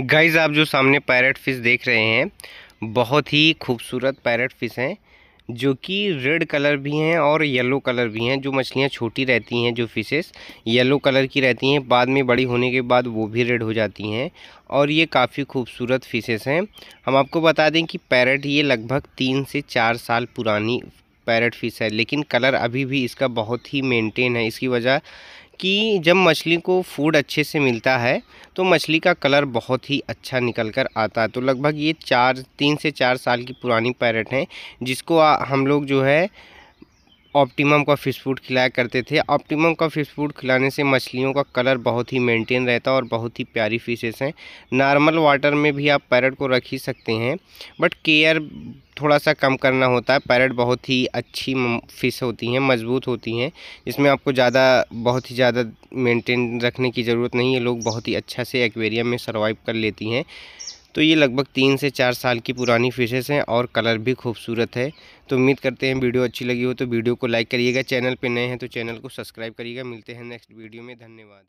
guys आप जो सामने पैरट फिश देख रहे हैं बहुत ही खूबसूरत पैरट फिश हैं जो कि रेड कलर भी हैं और येलो कलर भी हैं जो मछलियां छोटी रहती हैं जो फिशेस येलो कलर की रहती हैं बाद में बड़ी होने के बाद वो भी रेड हो जाती हैं और ये काफ़ी खूबसूरत फिशेस हैं हम आपको बता दें कि पैरट ये लगभग तीन से चार साल पुरानी पैरट फिश है लेकिन कलर अभी भी इसका बहुत ही मेंटेन है इसकी वजह कि जब मछली को फूड अच्छे से मिलता है तो मछली का कलर बहुत ही अच्छा निकल कर आता है तो लगभग ये चार तीन से चार साल की पुरानी पैरट है जिसको हम लोग जो है ऑप्टिमम का फिश फूड खिलाया करते थे ऑप्टिमम का फिश फूड खिलाने से मछलियों का कलर बहुत ही मेंटेन रहता और बहुत ही प्यारी फिशेस हैं नॉर्मल वाटर में भी आप पैरट को रख ही सकते हैं बट केयर थोड़ा सा कम करना होता है पैरट बहुत ही अच्छी फ़िश होती हैं मज़बूत होती हैं इसमें आपको ज़्यादा बहुत ही ज़्यादा मेंटेन रखने की ज़रूरत नहीं है लोग बहुत ही अच्छा से एक्वेरियम में सर्वाइव कर लेती हैं तो ये लगभग तीन से चार साल की पुरानी फिशेस हैं और कलर भी खूबसूरत है तो उम्मीद करते हैं वीडियो अच्छी लगी हो तो वीडियो को लाइक करिएगा चैनल पर नए हैं तो चैनल को सब्सक्राइब करिएगा मिलते हैं नेक्स्ट वीडियो में धन्यवाद